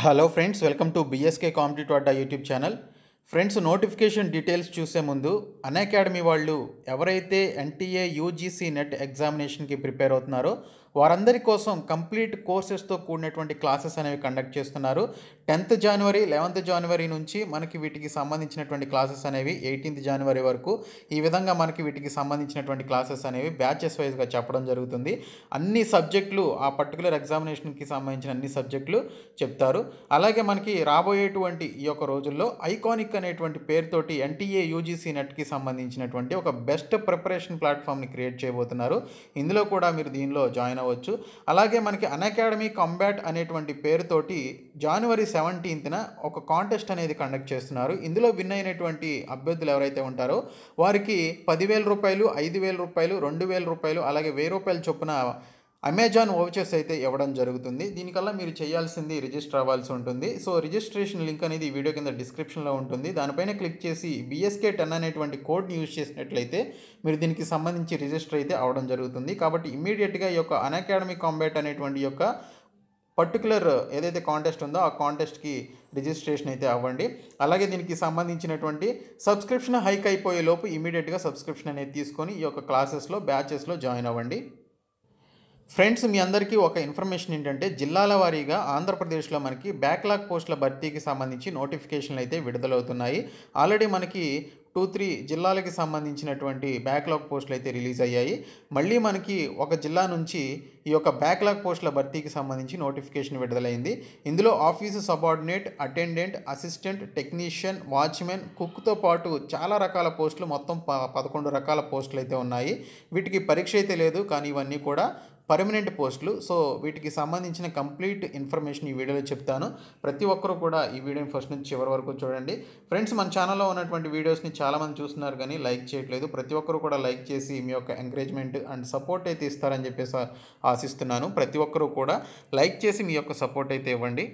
hello friends welcome to BSK competitive Adda YouTube channel friends notification details చూసే ముందు academy వాళ్ళు ఎవరైతే ఎన్టీఏ యూజీసీ నెట్ ఎగ్జామినేషన్కి ప్రిపేర్ అవుతున్నారో వారందరి కోసం కంప్లీట్ కోర్సెస్తో కూడినటువంటి క్లాసెస్ అనేవి కండక్ట్ చేస్తున్నారు టెన్త్ జనవరి లెవెన్త్ జనవరి నుంచి మనకి వీటికి సంబంధించినటువంటి క్లాసెస్ అనేవి ఎయిటీన్త్ జనవరి వరకు ఈ విధంగా మనకి వీటికి సంబంధించినటువంటి క్లాసెస్ అనేవి బ్యాచెస్ వైజ్గా చెప్పడం జరుగుతుంది అన్ని సబ్జెక్టులు ఆ పర్టికులర్ ఎగ్జామినేషన్కి సంబంధించిన అన్ని సబ్జెక్టులు చెప్తారు అలాగే మనకి రాబోయేటువంటి ఈ యొక్క రోజుల్లో ఐకానిక్ అనేటువంటి పేరుతోటి ఎన్టీఏ యూజీసీ నెట్కి సంబంధించినటువంటి ఒక బెస్ట్ ప్రిపరేషన్ ప్లాట్ఫామ్ని క్రియేట్ చేయబోతున్నారు ఇందులో కూడా మీరు దీనిలో జాయిన్ అనవచ్చు అలాగే మనకి అకాడమీ కంబాట్ అనేటువంటి పేరుతోటి జనవరి సెవెంటీన్త్న ఒక కాంటెస్ట్ అనేది కండక్ట్ చేస్తున్నారు ఇందులో విన్ అయినటువంటి అభ్యర్థులు ఎవరైతే ఉంటారో వారికి పదివేల రూపాయలు ఐదు వేల రూపాయలు రెండు వేల రూపాయలు అలాగే వెయ్యి రూపాయల చొప్పున అమెజాన్ ఓవచర్స్ అయితే ఇవ్వడం జరుగుతుంది దీనికల్లా మీరు చేయాల్సింది రిజిస్టర్ అవ్వాల్సి ఉంటుంది సో రిజిస్ట్రేషన్ లింక్ అనేది ఈ వీడియో కింద డిస్క్రిప్షన్లో ఉంటుంది దానిపైన క్లిక్ చేసి బీఎస్కే టెన్ అనేటువంటి కోడ్ని యూజ్ చేసినట్లయితే మీరు దీనికి సంబంధించి రిజిస్టర్ అయితే అవ్వడం జరుగుతుంది కాబట్టి ఇమీడియట్గా ఈ యొక్క అనాకాడమీ కాంబేట్ అనేటువంటి యొక్క పర్టికులర్ ఏదైతే కాంటెస్ట్ ఉందో ఆ కాంటెస్ట్కి రిజిస్ట్రేషన్ అయితే అవ్వండి అలాగే దీనికి సంబంధించినటువంటి సబ్స్క్రిప్షన్ హైక్ అయిపోయే లోపు ఇమీడియట్గా సబ్స్క్రిప్షన్ అనేది తీసుకొని ఈ యొక్క క్లాసెస్లో బ్యాచెస్లో జాయిన్ అవ్వండి ఫ్రెండ్స్ మీ అందరికీ ఒక ఇన్ఫర్మేషన్ ఏంటంటే జిల్లాల వారీగా ఆంధ్రప్రదేశ్లో మనకి బ్యాక్లాగ్ పోస్టుల భర్తీకి సంబంధించి నోటిఫికేషన్లు అయితే విడుదలవుతున్నాయి ఆల్రెడీ మనకి టూ త్రీ జిల్లాలకి సంబంధించినటువంటి బ్యాక్లాగ్ పోస్టులు అయితే రిలీజ్ అయ్యాయి మళ్ళీ మనకి ఒక జిల్లా నుంచి ఈ యొక్క బ్యాక్లాగ్ పోస్టుల భర్తీకి సంబంధించి నోటిఫికేషన్ విడుదలైంది ఇందులో office subordinate attendant assistant technician watchmen కుక్తో పాటు చాలా రకాల పోస్టులు మొత్తం పదకొండు రకాల పోస్టులు అయితే ఉన్నాయి వీటికి పరీక్ష అయితే లేదు కానీ ఇవన్నీ కూడా పర్మనెంట్ పోస్టులు సో వీటికి సంబంధించిన కంప్లీట్ ఇన్ఫర్మేషన్ ఈ వీడియోలో చెప్తాను ప్రతి ఒక్కరూ కూడా ఈ వీడియోని ఫస్ట్ నుంచి చివరి వరకు చూడండి ఫ్రెండ్స్ మన ఛానల్లో ఉన్నటువంటి వీడియోస్ని చాలామంది చూస్తున్నారు కానీ లైక్ చేయట్లేదు ప్రతి ఒక్కరూ కూడా లైక్ చేసి మీ యొక్క ఎంకరేజ్మెంట్ అండ్ సపోర్ట్ అయితే ఇస్తారని చెప్పేసి ఆశిస్తున్నాను ప్రతి ఒక్కరూ కూడా లైక్ చేసి మీ యొక్క సపోర్ట్ అయితే ఇవ్వండి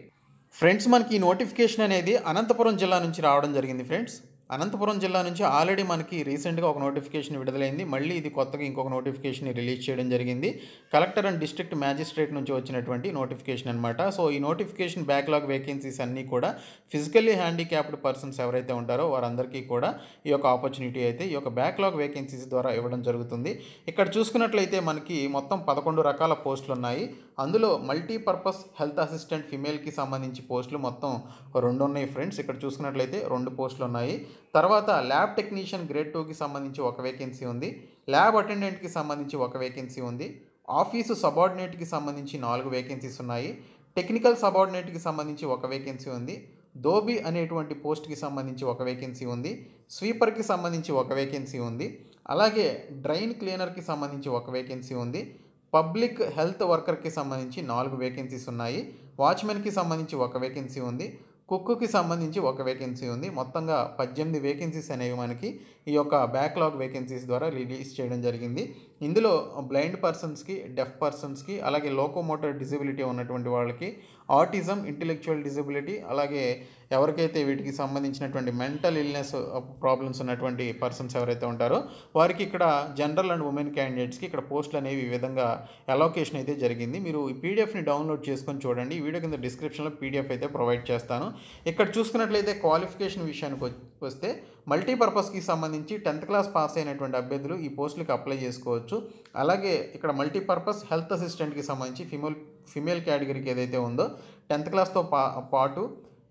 ఫ్రెండ్స్ మనకి ఈ నోటిఫికేషన్ అనేది అనంతపురం జిల్లా నుంచి రావడం జరిగింది ఫ్రెండ్స్ అనంతపురం జిల్లా నుంచి ఆల్రెడీ మనకి రీసెంట్గా ఒక నోటిఫికేషన్ విడుదలైంది మళ్ళీ ఇది కొత్తగా ఇంకొక నోటిఫికేషన్ రిలీజ్ చేయడం జరిగింది కలెక్టర్ అండ్ డిస్ట్రిక్ట్ మ్యాజిస్ట్రేట్ నుంచి వచ్చినటువంటి నోటిఫికేషన్ అనమాట సో ఈ నోటిఫికేషన్ బ్యాక్లాగ్ వేకెన్సీస్ అన్నీ కూడా ఫిజికల్లీ హ్యాండిక్యాప్డ్ పర్సన్స్ ఎవరైతే ఉంటారో వారందరికీ కూడా ఈ యొక్క ఆపర్చునిటీ అయితే ఈ యొక్క బ్యాక్లాగ్ వేకెన్సీస్ ద్వారా ఇవ్వడం జరుగుతుంది ఇక్కడ చూసుకున్నట్లయితే మనకి మొత్తం పదకొండు రకాల పోస్టులు ఉన్నాయి అందులో మల్టీపర్పస్ హెల్త్ అసిస్టెంట్ ఫిమేల్కి సంబంధించి పోస్టులు మొత్తం రెండు ఉన్నాయి ఫ్రెండ్స్ ఇక్కడ చూసుకున్నట్లయితే రెండు పోస్టులు ఉన్నాయి తర్వాత ల్యాబ్ టెక్నీషియన్ గ్రేడ్ టూకి సంబంధించి ఒక వేకెన్సీ ఉంది ల్యాబ్ అటెండెంట్కి సంబంధించి ఒక వేకెన్సీ ఉంది ఆఫీసు సబార్డినేట్కి సంబంధించి నాలుగు వేకెన్సీస్ ఉన్నాయి టెక్నికల్ సబార్డినేట్కి సంబంధించి ఒక వేకెన్సీ ఉంది దోబీ అనేటువంటి పోస్ట్కి సంబంధించి ఒక వేకెన్సీ ఉంది స్వీపర్కి సంబంధించి ఒక వేకెన్సీ ఉంది అలాగే డ్రైన్ క్లీనర్కి సంబంధించి ఒక వేకెన్సీ ఉంది పబ్లిక్ హెల్త్ వర్కర్కి సంబంధించి నాలుగు వేకెన్సీస్ ఉన్నాయి వాచ్మెన్కి సంబంధించి ఒక వేకెన్సీ ఉంది కుక్కుకి సంబంధించి ఒక వేకెన్సీ ఉంది మొత్తంగా పద్దెనిమిది వేకెన్సీస్ అనేవి మనకి ఈ యొక్క బ్యాక్లాగ్ వేకెన్సీస్ ద్వారా రిలీజ్ చేయడం జరిగింది ఇందులో బ్లైండ్ పర్సన్స్కి డెఫ్ పర్సన్స్కి అలాగే లోకోమోటర్ డిజబిలిటీ ఉన్నటువంటి వాళ్ళకి ఆర్టిజం ఇంటెలెక్చువల్ డిజబిలిటీ అలాగే ఎవరికైతే వీటికి సంబంధించినటువంటి మెంటల్ ఇల్నెస్ ప్రాబ్లమ్స్ ఉన్నటువంటి పర్సన్స్ ఎవరైతే ఉంటారో వారికి ఇక్కడ జనరల్ అండ్ ఉమెన్ క్యాండిడేట్స్కి ఇక్కడ పోస్టులు అనేవి విధంగా అలోకేషన్ అయితే జరిగింది మీరు ఈ పీడిఎఫ్ని డౌన్లోడ్ చేసుకొని చూడండి వీడియో కింద డిస్క్రిప్షన్లో పీడిఎఫ్ అయితే ప్రొవైడ్ చేస్తాను ఇక్కడ చూసుకున్నట్లయితే క్వాలిఫికేషన్ విషయానికి వస్తే మల్టీపర్పస్కి సంబంధించి సంబంధించి టెన్త్ క్లాస్ పాస్ అయినటువంటి అభ్యర్థులు ఈ పోస్టులకు అప్లై చేసుకోవచ్చు అలాగే ఇక్కడ మల్టీపర్పస్ హెల్త్ అసిస్టెంట్కి సంబంధించి ఫిమేల్ ఫిమేల్ కేటగిరీకి ఏదైతే ఉందో టెన్త్ క్లాస్తో పా పాటు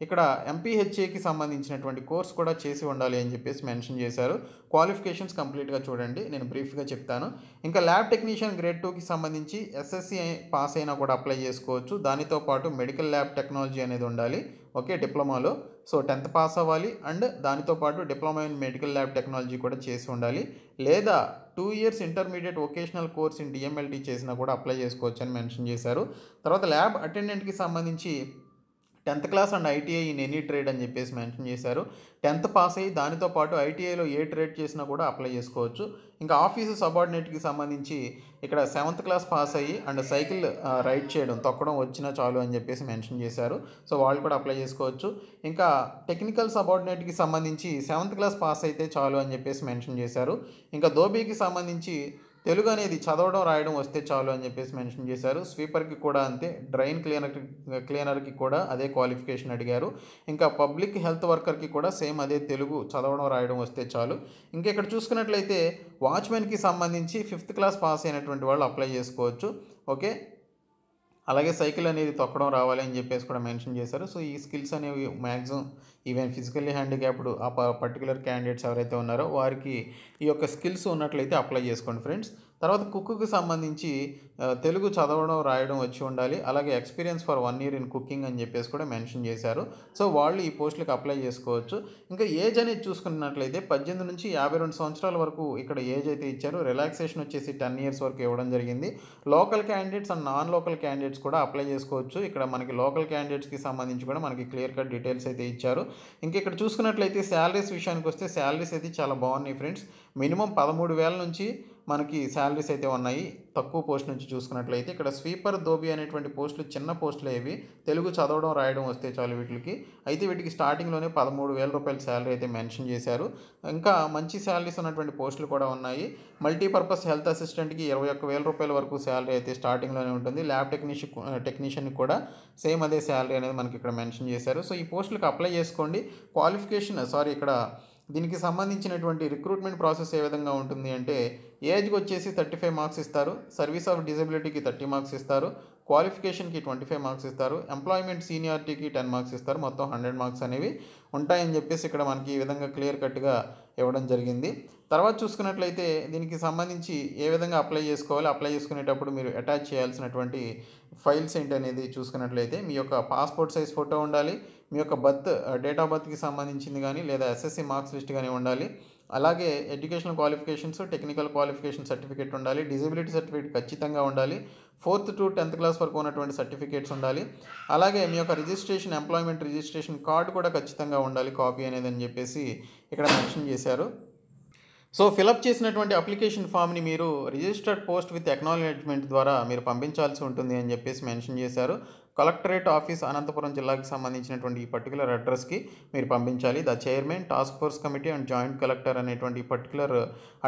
ఇక్కడ ఎంపీహెచ్ఏకి సంబంధించినటువంటి కోర్స్ కూడా చేసి ఉండాలి అని చెప్పేసి మెన్షన్ చేశారు క్వాలిఫికేషన్స్ కంప్లీట్గా చూడండి నేను బ్రీఫ్గా చెప్తాను ఇంకా ల్యాబ్ టెక్నీషియన్ గ్రేడ్ టూకి సంబంధించి ఎస్ఎస్సి పాస్ అయినా కూడా అప్లై చేసుకోవచ్చు దానితో పాటు మెడికల్ ల్యాబ్ టెక్నాలజీ అనేది ఉండాలి ఓకే డిప్లొమాలో సో టెన్త్ పాస్ అవ్వాలి అండ్ దానితో పాటు diploma in medical lab technology కూడా చేసి ఉండాలి లేదా two years intermediate vocational course in DMLT చేసినా కూడా అప్లై చేసుకోవచ్చు అని మెన్షన్ చేశారు తర్వాత ల్యాబ్ అటెండెంట్కి సంబంధించి tenth class and ITI in any trade అని చెప్పేసి మెన్షన్ చేశారు టెన్త్ పాస్ అయ్యి దానితో పాటు ఐటీఐలో ఏ ట్రేడ్ చేసినా కూడా అప్లై చేసుకోవచ్చు ఇంకా ఆఫీసు సబార్డినేట్కి సంబంధించి ఇక్కడ సెవెంత్ క్లాస్ పాస్ అయ్యి అండ్ సైకిల్ రైడ్ చేయడం తొక్కడం వచ్చినా చాలు అని చెప్పేసి మెన్షన్ చేశారు సో వాళ్ళు కూడా అప్లై చేసుకోవచ్చు ఇంకా టెక్నికల్ సబార్డినేట్కి సంబంధించి సెవెంత్ క్లాస్ పాస్ అయితే చాలు అని చెప్పేసి మెన్షన్ చేశారు ఇంకా దోబీకి సంబంధించి తెలుగు అనేది చదవడం రాయడం వస్తే చాలు అని చెప్పేసి మెన్షన్ చేశారు స్వీపర్కి కూడా అంతే డ్రైన్ క్లీనర్ క్లీనర్కి కూడా అదే క్వాలిఫికేషన్ అడిగారు ఇంకా పబ్లిక్ హెల్త్ వర్కర్కి కూడా సేమ్ అదే తెలుగు చదవడం రాయడం వస్తే చాలు ఇంకా ఇక్కడ చూసుకున్నట్లయితే వాచ్మెన్కి సంబంధించి ఫిఫ్త్ క్లాస్ పాస్ అయినటువంటి వాళ్ళు అప్లై చేసుకోవచ్చు ఓకే అలాగే సైకిల్ అనేది తొక్కడం రావాలి అని చెప్పేసి కూడా మెన్షన్ చేశారు సో ఈ స్కిల్స్ అనేవి మ్యాక్సిమం ఈవెన్ ఫిజికల్లీ హ్యాండిక్యాప్డ్ ఆ పర్టికులర్ క్యాండిడేట్స్ ఎవరైతే ఉన్నారో వారికి ఈ యొక్క స్కిల్స్ ఉన్నట్లయితే అప్లై చేసుకోండి ఫ్రెండ్స్ తర్వాత కుక్కు సంబంధించి తెలుగు చదవడం రాయడం వచ్చి ఉండాలి అలాగే experience for one year in cooking అని చెప్పేసి కూడా మెన్షన్ చేశారు సో వాళ్ళు ఈ పోస్టులకు అప్లై చేసుకోవచ్చు ఇంకా ఏజ్ అనేది చూసుకున్నట్లయితే పద్దెనిమిది నుంచి యాభై రెండు సంవత్సరాల వరకు ఇక్కడ ఏజ్ అయితే ఇచ్చారు రిలాక్సేషన్ వచ్చేసి టెన్ ఇయర్స్ వరకు ఇవ్వడం జరిగింది local candidates and non local candidates కూడా అప్లై చేసుకోవచ్చు ఇక్కడ మనకి లోకల్ క్యాండిడేట్స్కి సంబంధించి కూడా మనకి క్లియర్ కట్ డీటెయిల్స్ అయితే ఇచ్చారు ఇంకా ఇక్కడ చూసుకున్నట్లయితే శాలరీస్ విషయానికి వస్తే శాలరీస్ అయితే చాలా బాగున్నాయి ఫ్రెండ్స్ మినిమం పదమూడు వేల నుంచి మనకి శాలరీస్ అయితే ఉన్నాయి తక్కువ పోస్ట్ నుంచి చూసుకున్నట్లయితే ఇక్కడ స్వీపర్ దోబి అనేటువంటి పోస్టులు చిన్న పోస్టులు ఏవి తెలుగు చదవడం రాయడం వస్తే చాలు వీటికి అయితే వీటికి స్టార్టింగ్లోనే పదమూడు వేల రూపాయల శాలరీ అయితే మెన్షన్ చేశారు ఇంకా మంచి శాలరీస్ ఉన్నటువంటి పోస్టులు కూడా ఉన్నాయి మల్టీపర్పస్ హెల్త్ అసిస్టెంట్కి ఇరవై ఒక్క వేల రూపాయల వరకు శాలరీ అయితే స్టార్టింగ్లోనే ఉంటుంది ల్యాబ్ టెక్నీషియన్ టెక్నీషియన్ కూడా సేమ్ అదే శాలరీ అనేది మనకి ఇక్కడ మెన్షన్ చేశారు సో ఈ పోస్టులకు అప్లై చేసుకోండి క్వాలిఫికేషన్ సారీ ఇక్కడ దీనికి సంబంధించినటువంటి రిక్రూట్మెంట్ ప్రాసెస్ ఏ విధంగా ఉంటుంది అంటే ఏజ్కి వచ్చేసి థర్టీ ఫైవ్ మార్క్స్ ఇస్తారు సర్వీస్ ఆఫ్ డిజబిలిటీకి థర్టీ మార్క్స్ ఇస్తారు క్వాలిఫికేషన్కి ట్వంటీ ఫైవ్ మార్క్స్ ఇస్తారు ఎంప్లాయ్మెంట్ సీనియారిటీకి టెన్ మార్క్స్ ఇస్తారు మొత్తం హండ్రెడ్ మార్క్స్ అనేవి ఉంటాయని చెప్పేసి ఇక్కడ మనకి ఈ విధంగా క్లియర్ కట్గా ఇవ్వడం జరిగింది తర్వాత చూసుకున్నట్లయితే దీనికి సంబంధించి ఏ విధంగా అప్లై చేసుకోవాలి అప్లై చేసుకునేటప్పుడు మీరు అటాచ్ చేయాల్సినటువంటి ఫైల్స్ ఏంటి అనేది చూసుకున్నట్లయితే మీ యొక్క పాస్పోర్ట్ సైజ్ ఫోటో ఉండాలి మీ యొక్క బర్త్ డేట్ ఆఫ్ బర్త్కి సంబంధించింది కానీ లేదా ఎస్ఎస్సి మార్క్స్ లిస్ట్ కానీ ఉండాలి అలాగే educational qualifications technical qualification certificate ఉండాలి డిజబిలిటీ సర్టిఫికేట్ ఖచ్చితంగా ఉండాలి ఫోర్త్ టు టెన్త్ క్లాస్ వరకు ఉన్నటువంటి సర్టిఫికేట్స్ ఉండాలి అలాగే మీ యొక్క రిజిస్ట్రేషన్ ఎంప్లాయ్మెంట్ రిజిస్ట్రేషన్ కార్డు కూడా ఖచ్చితంగా ఉండాలి కాపీ అనేది అని చెప్పేసి ఇక్కడ మెన్షన్ చేశారు సో ఫిలప్ చేసినటువంటి అప్లికేషన్ ఫామ్ని మీరు రిజిస్టర్డ్ పోస్ట్ విత్ ఎక్నాలజ్మెంట్ ద్వారా మీరు పంపించాల్సి ఉంటుంది అని చెప్పేసి మెన్షన్ చేశారు కలెక్టరేట్ ఆఫీస్ అనంతపురం జిల్లాకి సంబంధించినటువంటి ఈ పర్టికులర్ అడ్రస్కి మీరు పంపించాలి the chairman task force committee and joint collector అనేటువంటి పర్టికులర్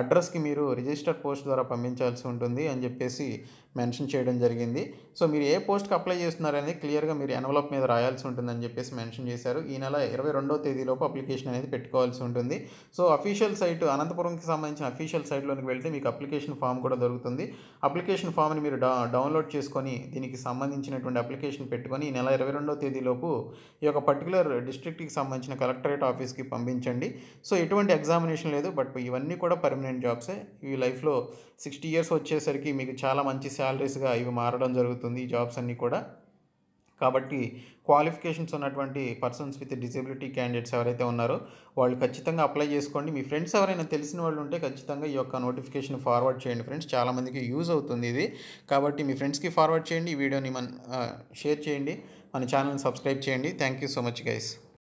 అడ్రస్కి మీరు రిజిస్టర్డ్ పోస్ట్ ద్వారా పంపించాల్సి ఉంటుంది అని చెప్పేసి మెన్షన్ చేయడం జరిగింది సో మీరు ఏ పోస్ట్కి అప్లై చేస్తున్నారనేది క్లియర్గా మీరు ఎన్వలప్ మీద రాయాల్సి ఉంటుందని చెప్పేసి మెన్షన్ చేశారు ఈ నెల ఇరవై రెండో తేదీలోపు అప్లికేషన్ అనేది పెట్టుకోవాల్సి ఉంటుంది సో అఫీషియల్ సైట్ అనంతపురంకి సంబంధించిన అఫీషియల్ సైట్లోనికి వెళ్తే మీకు అప్లికేషన్ ఫామ్ కూడా దొరుకుతుంది అప్లికేషన్ ఫామ్ని మీరు డౌన్లోడ్ చేసుకొని దీనికి సంబంధించినటువంటి అప్లికేషన్ పెట్టుకొని ఈ నెల ఇరవై రెండో తేదీలోపు ఈ యొక్క పర్టికులర్ డిస్ట్రిక్ట్కి సంబంధించిన కలెక్టరేట్ ఆఫీస్కి పంపించండి సో ఎటువంటి ఎగ్జామినేషన్ లేదు బట్ ఇవన్నీ కూడా పర్మనెంట్ జాబ్సే ఈ లైఫ్లో సిక్స్టీ ఇయర్స్ వచ్చేసరికి మీకు చాలా మంచి శాలరీస్గా ఇవి మారడం జరుగుతుంది ఈ జాబ్స్ అన్నీ కూడా కాబట్టి క్వాలిఫికేషన్స్ ఉన్నటువంటి పర్సన్స్ విత్ డిజబిలిటీ క్యాండిడేట్స్ ఎవరైతే ఉన్నారో వాళ్ళు ఖచ్చితంగా అప్లై చేసుకోండి మీ ఫ్రెండ్స్ ఎవరైనా తెలిసిన వాళ్ళు ఉంటే ఖచ్చితంగా ఈ యొక్క నోటిఫికేషన్ ఫార్వర్డ్ చేయండి ఫ్రెండ్స్ చాలామందికి యూజ్ అవుతుంది ఇది కాబట్టి మీ ఫ్రెండ్స్కి ఫార్వర్డ్ చేయండి ఈ వీడియోని మన షేర్ చేయండి మన ఛానల్ని సబ్స్క్రైబ్ చేయండి thank you so much guys